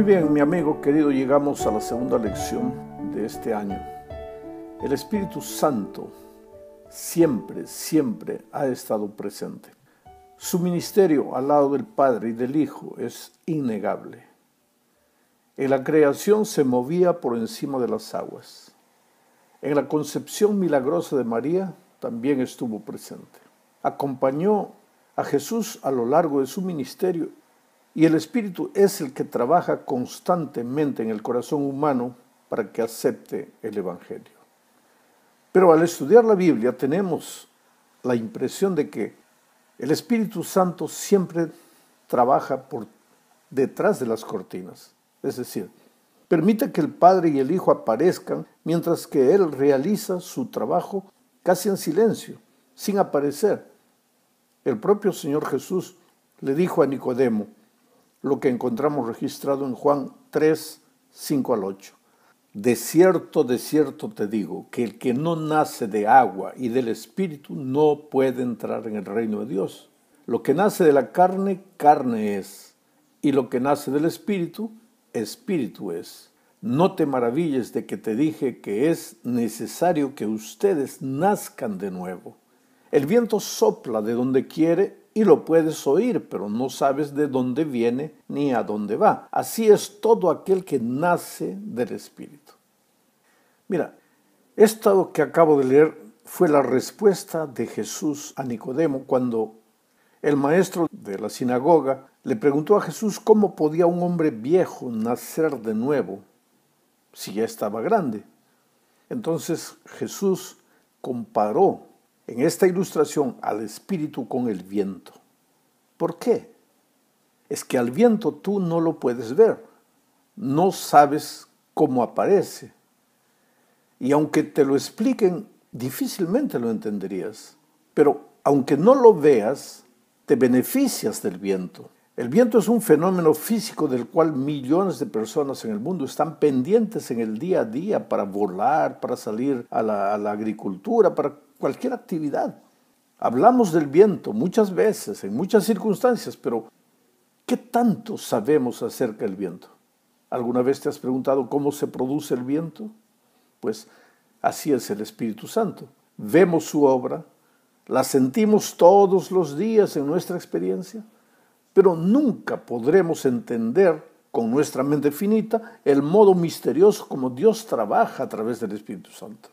Muy bien, mi amigo querido, llegamos a la segunda lección de este año. El Espíritu Santo siempre, siempre ha estado presente. Su ministerio al lado del Padre y del Hijo es innegable. En la creación se movía por encima de las aguas. En la concepción milagrosa de María también estuvo presente. Acompañó a Jesús a lo largo de su ministerio y el Espíritu es el que trabaja constantemente en el corazón humano para que acepte el Evangelio. Pero al estudiar la Biblia tenemos la impresión de que el Espíritu Santo siempre trabaja por detrás de las cortinas. Es decir, permite que el Padre y el Hijo aparezcan mientras que Él realiza su trabajo casi en silencio, sin aparecer. El propio Señor Jesús le dijo a Nicodemo, lo que encontramos registrado en Juan 3, 5 al 8. De cierto, de cierto te digo, que el que no nace de agua y del Espíritu no puede entrar en el reino de Dios. Lo que nace de la carne, carne es, y lo que nace del Espíritu, Espíritu es. No te maravilles de que te dije que es necesario que ustedes nazcan de nuevo. El viento sopla de donde quiere y lo puedes oír, pero no sabes de dónde viene ni a dónde va. Así es todo aquel que nace del Espíritu. Mira, esto que acabo de leer fue la respuesta de Jesús a Nicodemo cuando el maestro de la sinagoga le preguntó a Jesús cómo podía un hombre viejo nacer de nuevo si ya estaba grande. Entonces Jesús comparó en esta ilustración al espíritu con el viento. ¿Por qué? Es que al viento tú no lo puedes ver, no sabes cómo aparece. Y aunque te lo expliquen, difícilmente lo entenderías. Pero aunque no lo veas, te beneficias del viento. El viento es un fenómeno físico del cual millones de personas en el mundo están pendientes en el día a día para volar, para salir a la, agricultura, para cualquier actividad. Hablamos del viento muchas veces, en muchas circunstancias, pero ¿qué tanto sabemos acerca del viento? ¿Alguna vez te has preguntado cómo se produce el viento? Pues así es el Espíritu Santo. Vemos su obra, la sentimos todos los días en nuestra experiencia, pero nunca podremos entender con nuestra mente finita el modo misterioso como Dios trabaja a través del Espíritu Santo.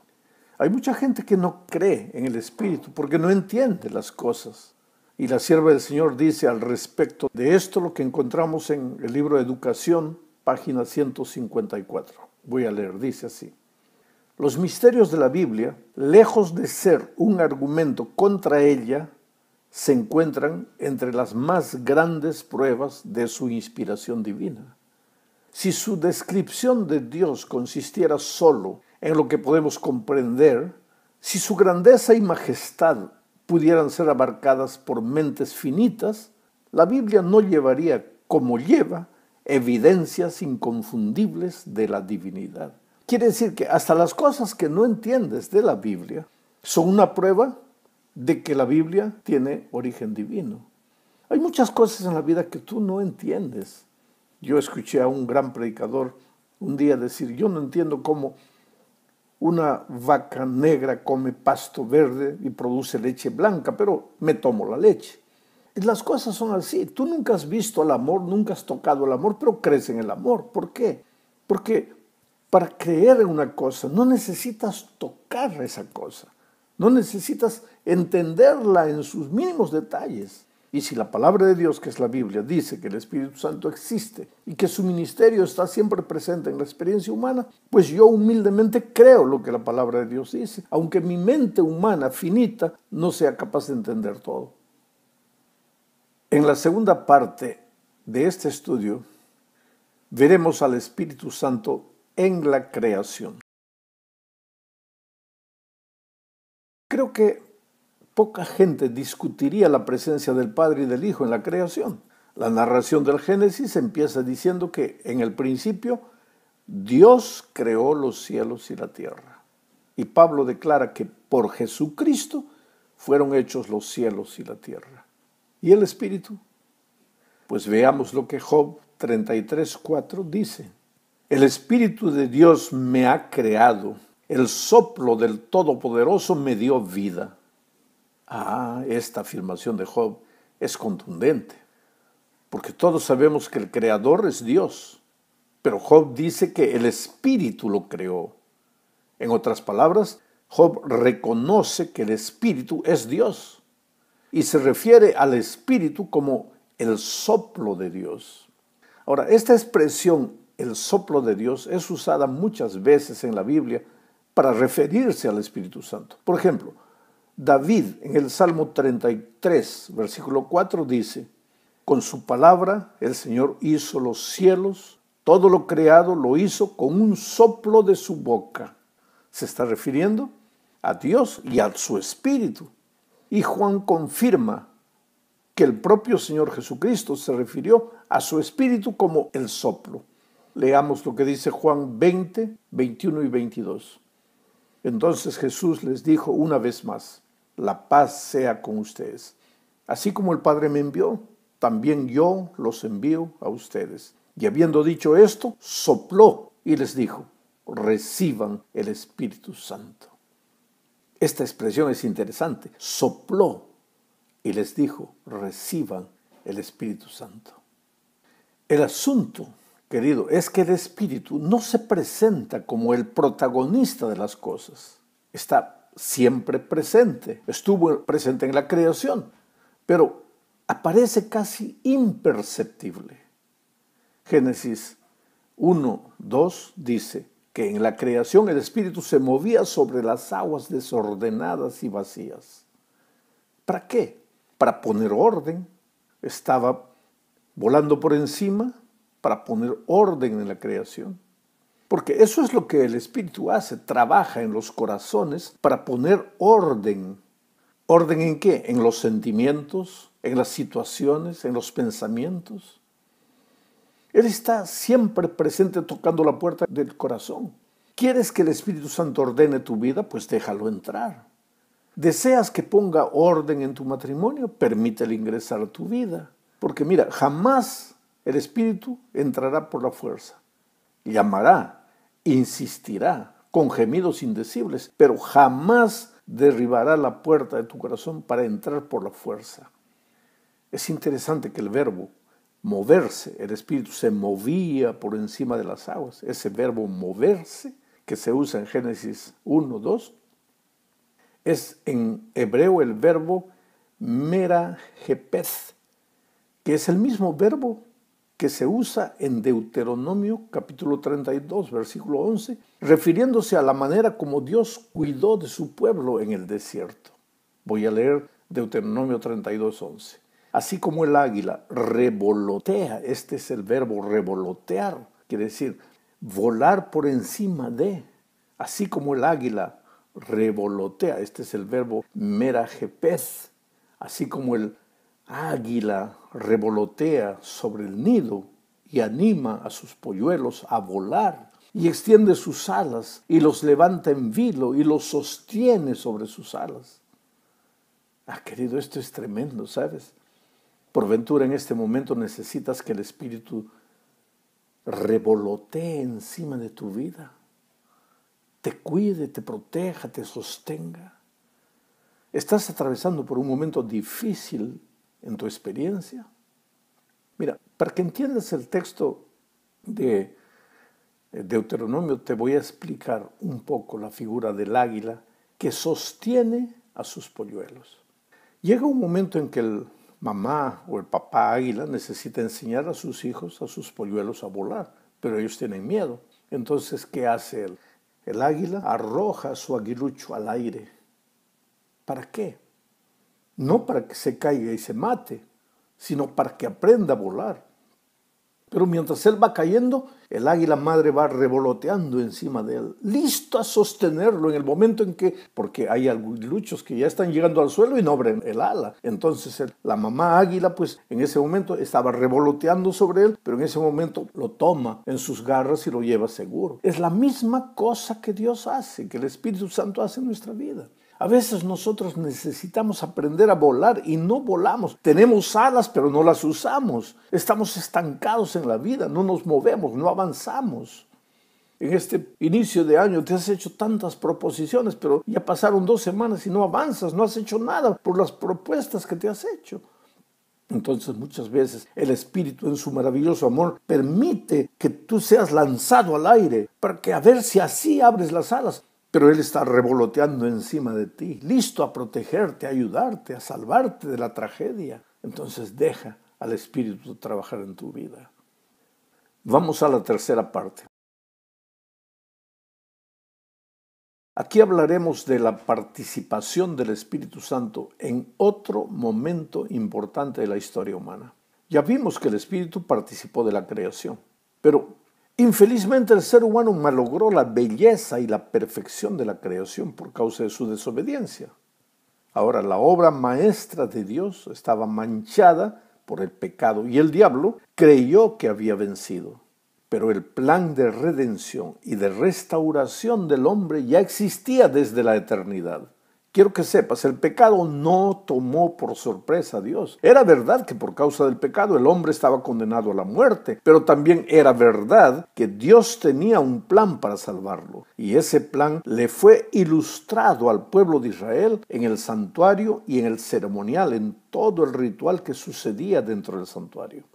Hay mucha gente que no cree en el Espíritu porque no entiende las cosas. Y la sierva del Señor dice al respecto de esto lo que encontramos en el libro de Educación, página 154. Voy a leer, dice así. Los misterios de la Biblia, lejos de ser un argumento contra ella, se encuentran entre las más grandes pruebas de su inspiración divina. Si su descripción de Dios consistiera solo en lo que podemos comprender si su grandeza y majestad pudieran ser abarcadas por mentes finitas, la Biblia no llevaría como lleva evidencias inconfundibles de la divinidad. Quiere decir que hasta las cosas que no entiendes de la Biblia son una prueba de que la Biblia tiene origen divino. Hay muchas cosas en la vida que tú no entiendes. Yo escuché a un gran predicador un día decir, yo no entiendo cómo una vaca negra come pasto verde y produce leche blanca, pero me tomo la leche. Las cosas son así. Tú nunca has visto el amor, nunca has tocado el amor, pero crees en el amor. ¿Por qué? Porque para creer en una cosa no necesitas tocar esa cosa, no necesitas entenderla en sus mínimos detalles. Y si la palabra de Dios, que es la Biblia, dice que el Espíritu Santo existe y que su ministerio está siempre presente en la experiencia humana, pues yo humildemente creo lo que la palabra de Dios dice, aunque mi mente humana finita no sea capaz de entender todo. En la segunda parte de este estudio, veremos al Espíritu Santo en la creación. Creo que poca gente discutiría la presencia del Padre y del Hijo en la creación. La narración del Génesis empieza diciendo que en el principio Dios creó los cielos y la tierra. Y Pablo declara que por Jesucristo fueron hechos los cielos y la tierra. ¿Y el Espíritu? Pues veamos lo que Job 33.4 dice. El Espíritu de Dios me ha creado, el soplo del Todopoderoso me dio vida. Ah, esta afirmación de Job es contundente, porque todos sabemos que el creador es Dios, pero Job dice que el espíritu lo creó. En otras palabras, Job reconoce que el espíritu es Dios y se refiere al espíritu como el soplo de Dios. Ahora, esta expresión, el soplo de Dios, es usada muchas veces en la Biblia para referirse al Espíritu Santo. Por ejemplo, David en el Salmo 33, versículo 4 dice, con su palabra el Señor hizo los cielos, todo lo creado lo hizo con un soplo de su boca. Se está refiriendo a Dios y a su Espíritu. Y Juan confirma que el propio Señor Jesucristo se refirió a su espíritu como el soplo. Leamos lo que dice Juan 20, 21 y 22. Entonces Jesús les dijo una vez más, la paz sea con ustedes. Así como el Padre me envió, también yo los envío a ustedes. Y habiendo dicho esto, sopló y les dijo, reciban el Espíritu Santo. Esta expresión es interesante. Sopló y les dijo, reciban el Espíritu Santo. El asunto, querido, es que el Espíritu no se presenta como el protagonista de las cosas. Está siempre presente, estuvo presente en la creación, pero aparece casi imperceptible. Génesis 1, 2 dice que en la creación el Espíritu se movía sobre las aguas desordenadas y vacías. ¿Para qué? Para poner orden. Estaba volando por encima para poner orden en la creación. Porque eso es lo que el Espíritu hace, trabaja en los corazones para poner orden. ¿Orden en qué? En los sentimientos, en las situaciones, en los pensamientos. Él está siempre presente tocando la puerta del corazón. ¿Quieres que el Espíritu Santo ordene tu vida? Pues déjalo entrar. ¿Deseas que ponga orden en tu matrimonio? Permítele ingresar a tu vida. Porque mira, jamás el Espíritu entrará por la fuerza. Llamará, insistirá con gemidos indecibles, pero jamás derribará la puerta de tu corazón para entrar por la fuerza. Es interesante que el verbo moverse, el espíritu se movía por encima de las aguas, ese verbo moverse que se usa en Génesis 1, 2, es en hebreo el verbo jepeth, que es el mismo verbo que se usa en Deuteronomio capítulo 32, versículo 11, refiriéndose a la manera como Dios cuidó de su pueblo en el desierto. Voy a leer Deuteronomio 32, 11. Así como el águila revolotea, este es el verbo revolotear, quiere decir volar por encima de, así como el águila revolotea, este es el verbo merajepez, así como el águila revolotea sobre el nido y anima a sus polluelos a volar y extiende sus alas y los levanta en vilo y los sostiene sobre sus alas. Ah, querido, esto es tremendo, ¿sabes? Por ventura en este momento necesitas que el Espíritu revolotee encima de tu vida, te cuide, te proteja, te sostenga. Estás atravesando por un momento difícil en tu experiencia. Mira, para que entiendas el texto de eh, Deuteronomio, te voy a explicar un poco la figura del águila que sostiene a sus polluelos. Llega un momento en que el mamá o el papá águila necesita enseñar a sus hijos, a sus polluelos a volar, pero ellos tienen miedo. Entonces, ¿qué hace El águila arroja su aguilucho al aire. ¿Para qué? no para que se caiga y se mate, sino para que aprenda a volar. Pero mientras él va cayendo, el águila madre va revoloteando encima de él, listo a sostenerlo en el momento en que, porque hay algunos aguiluchos que ya están llegando al suelo y no abren el ala. Entonces la mamá águila, pues en ese momento estaba revoloteando sobre él, pero en ese momento lo toma en sus garras y lo lleva seguro. Es la misma cosa que Dios hace, que el Espíritu Santo hace en nuestra vida. A veces nosotros necesitamos aprender a volar y no volamos. Tenemos alas, pero no las usamos. Estamos estancados en la vida, no nos movemos, no avanzamos. En este inicio de año te has hecho tantas proposiciones, pero ya pasaron dos semanas y no avanzas, no has hecho nada por las propuestas que te has hecho. Entonces muchas veces el Espíritu en su maravilloso amor permite que tú seas lanzado al aire para que a ver si así abres las alas pero Él está revoloteando encima de ti, listo a protegerte, a ayudarte, a salvarte de la tragedia. Entonces deja al Espíritu trabajar en tu vida. Vamos a la tercera parte. Aquí hablaremos de la participación del Espíritu Santo en otro momento importante de la historia humana. Ya vimos que el Espíritu participó de la creación, pero Infelizmente el ser humano malogró la belleza y la perfección de la creación por causa de su desobediencia. Ahora la obra maestra de Dios estaba manchada por el pecado y el diablo creyó que había vencido. Pero el plan de redención y de restauración del hombre ya existía desde la eternidad. Quiero que sepas, el pecado no tomó por sorpresa a Dios. Era verdad que por causa del pecado el hombre estaba condenado a la muerte, pero también era verdad que Dios tenía un plan para salvarlo. Y ese plan le fue ilustrado al pueblo de Israel en el santuario y en el ceremonial, en todo el ritual que sucedía dentro del santuario.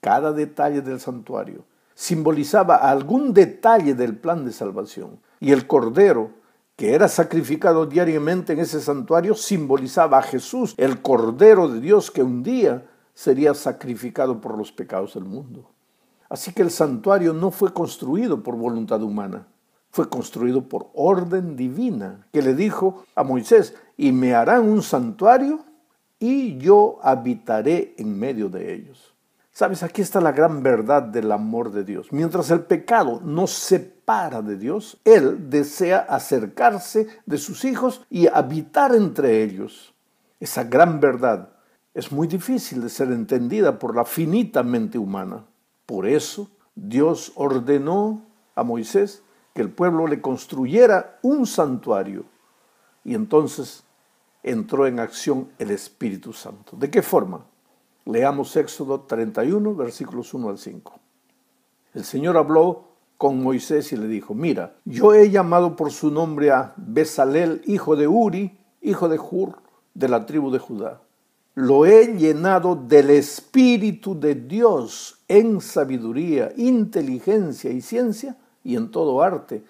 Cada detalle del santuario simbolizaba algún detalle del plan de salvación. Y el Cordero que era sacrificado diariamente en ese santuario, simbolizaba a Jesús, el Cordero de Dios que un día sería sacrificado por los pecados del mundo. Así que el santuario no fue construido por voluntad humana, fue construido por orden divina, que le dijo a Moisés, y me harán un santuario y yo habitaré en medio de ellos. Sabes, aquí está la gran verdad del amor de Dios. Mientras el pecado no se para de Dios, Él desea acercarse de sus hijos y habitar entre ellos. Esa gran verdad es muy difícil de ser entendida por la finita mente humana. Por eso Dios ordenó a Moisés que el pueblo le construyera un santuario. Y entonces entró en acción el Espíritu Santo. ¿De qué forma? Leamos Éxodo 31, versículos 1 al 5. El Señor habló con Moisés y le dijo, mira, yo he llamado por su nombre a Besalel, hijo de Uri, hijo de Hur, de la tribu de Judá. Lo he llenado del Espíritu de Dios en sabiduría, inteligencia y ciencia y en todo arte,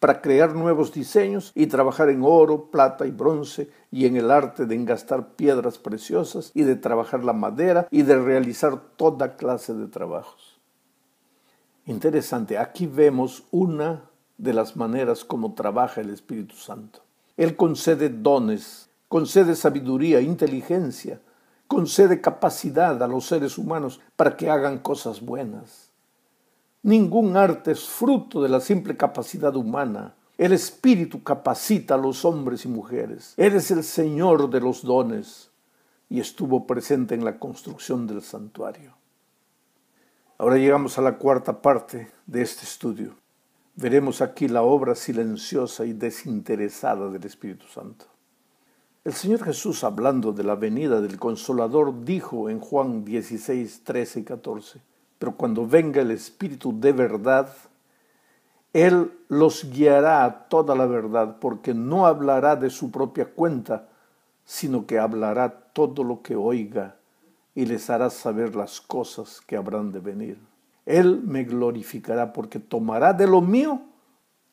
para crear nuevos diseños y trabajar en oro, plata y bronce, y en el arte de engastar piedras preciosas y de trabajar la madera y de realizar toda clase de trabajos. Interesante, aquí vemos una de las maneras como trabaja el Espíritu Santo. Él concede dones, concede sabiduría, inteligencia, concede capacidad a los seres humanos para que hagan cosas buenas. Ningún arte es fruto de la simple capacidad humana. El Espíritu capacita a los hombres y mujeres. Él es el Señor de los dones y estuvo presente en la construcción del santuario. Ahora llegamos a la cuarta parte de este estudio. Veremos aquí la obra silenciosa y desinteresada del Espíritu Santo. El Señor Jesús, hablando de la venida del Consolador, dijo en Juan 16, 13 y 14, pero cuando venga el Espíritu de verdad, Él los guiará a toda la verdad, porque no hablará de su propia cuenta, sino que hablará todo lo que oiga y les hará saber las cosas que habrán de venir. Él me glorificará porque tomará de lo mío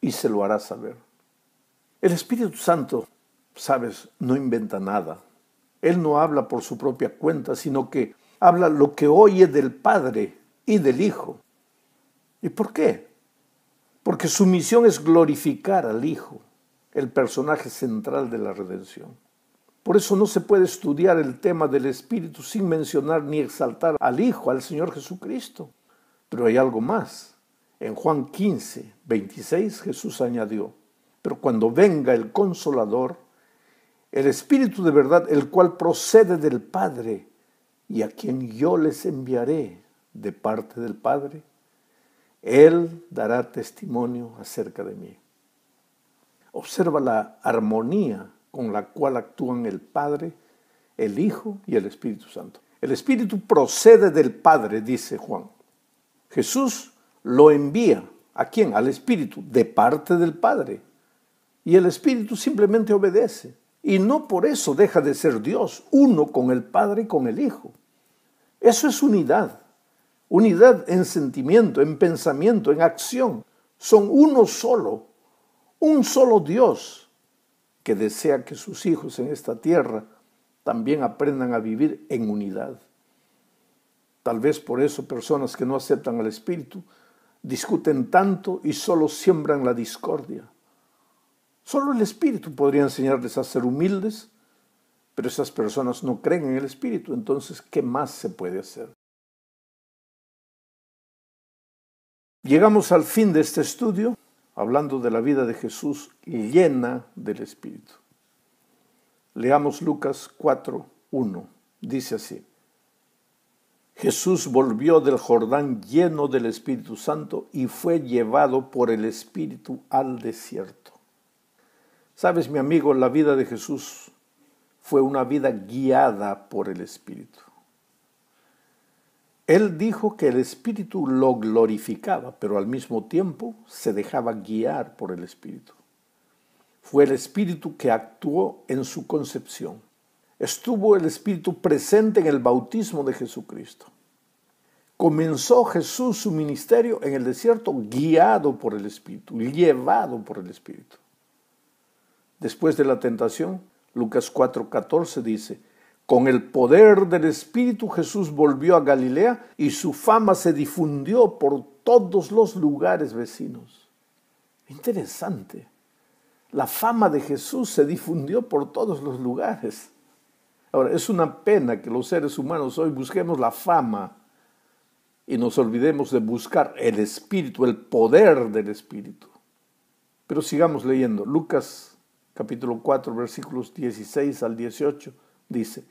y se lo hará saber. El Espíritu Santo, sabes, no inventa nada. Él no habla por su propia cuenta, sino que habla lo que oye del Padre y del Hijo. ¿Y por qué? Porque su misión es glorificar al Hijo, el personaje central de la redención. Por eso no se puede estudiar el tema del Espíritu sin mencionar ni exaltar al Hijo, al Señor Jesucristo. Pero hay algo más. En Juan 15, 26 Jesús añadió, pero cuando venga el consolador, el Espíritu de verdad, el cual procede del Padre, y a quien yo les enviaré de parte del Padre, Él dará testimonio acerca de mí. Observa la armonía con la cual actúan el Padre, el Hijo y el Espíritu Santo. El Espíritu procede del Padre, dice Juan. Jesús lo envía. ¿A quién? Al Espíritu, de parte del Padre. Y el Espíritu simplemente obedece. Y no por eso deja de ser Dios, uno con el Padre y con el Hijo. Eso es unidad. Unidad en sentimiento, en pensamiento, en acción. Son uno solo, un solo Dios que desea que sus hijos en esta tierra también aprendan a vivir en unidad. Tal vez por eso personas que no aceptan al Espíritu discuten tanto y solo siembran la discordia. Solo el Espíritu podría enseñarles a ser humildes, pero esas personas no creen en el Espíritu, entonces ¿qué más se puede hacer? Llegamos al fin de este estudio hablando de la vida de Jesús llena del Espíritu. Leamos Lucas 4, 1. Dice así. Jesús volvió del Jordán lleno del Espíritu Santo y fue llevado por el Espíritu al desierto. Sabes, mi amigo, la vida de Jesús fue una vida guiada por el Espíritu. Él dijo que el Espíritu lo glorificaba, pero al mismo tiempo se dejaba guiar por el Espíritu. Fue el Espíritu que actuó en su concepción. Estuvo el Espíritu presente en el bautismo de Jesucristo. Comenzó Jesús su ministerio en el desierto guiado por el Espíritu, llevado por el Espíritu. Después de la tentación, Lucas 4:14 dice, con el poder del Espíritu Jesús volvió a Galilea y su fama se difundió por todos los lugares vecinos. Interesante. La fama de Jesús se difundió por todos los lugares. Ahora, es una pena que los seres humanos hoy busquemos la fama y nos olvidemos de buscar el Espíritu, el poder del Espíritu. Pero sigamos leyendo. Lucas capítulo 4 versículos 16 al 18 dice,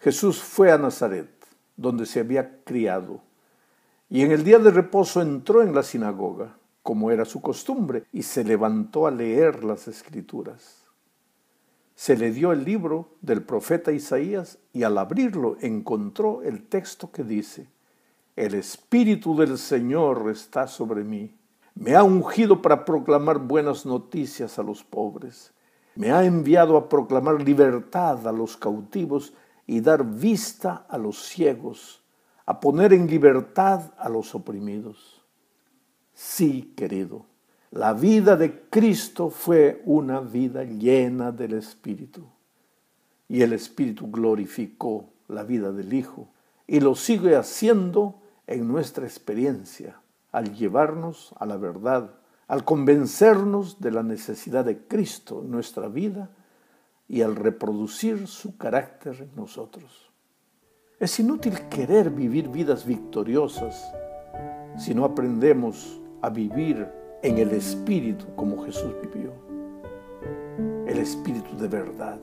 Jesús fue a Nazaret, donde se había criado, y en el día de reposo entró en la sinagoga, como era su costumbre, y se levantó a leer las escrituras. Se le dio el libro del profeta Isaías y al abrirlo encontró el texto que dice, El Espíritu del Señor está sobre mí. Me ha ungido para proclamar buenas noticias a los pobres. Me ha enviado a proclamar libertad a los cautivos y dar vista a los ciegos, a poner en libertad a los oprimidos. Sí, querido, la vida de Cristo fue una vida llena del Espíritu. Y el Espíritu glorificó la vida del Hijo y lo sigue haciendo en nuestra experiencia, al llevarnos a la verdad, al convencernos de la necesidad de Cristo en nuestra vida y al reproducir su carácter en nosotros. Es inútil querer vivir vidas victoriosas si no aprendemos a vivir en el Espíritu como Jesús vivió. El Espíritu de verdad,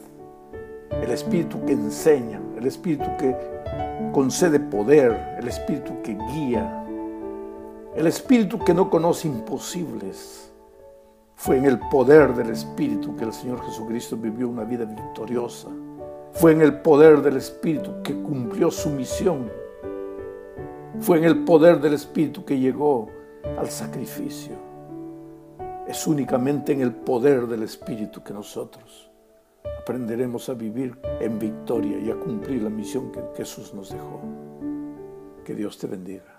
el Espíritu que enseña, el Espíritu que concede poder, el Espíritu que guía, el Espíritu que no conoce imposibles, fue en el poder del Espíritu que el Señor Jesucristo vivió una vida victoriosa. Fue en el poder del Espíritu que cumplió su misión. Fue en el poder del Espíritu que llegó al sacrificio. Es únicamente en el poder del Espíritu que nosotros aprenderemos a vivir en victoria y a cumplir la misión que Jesús nos dejó. Que Dios te bendiga.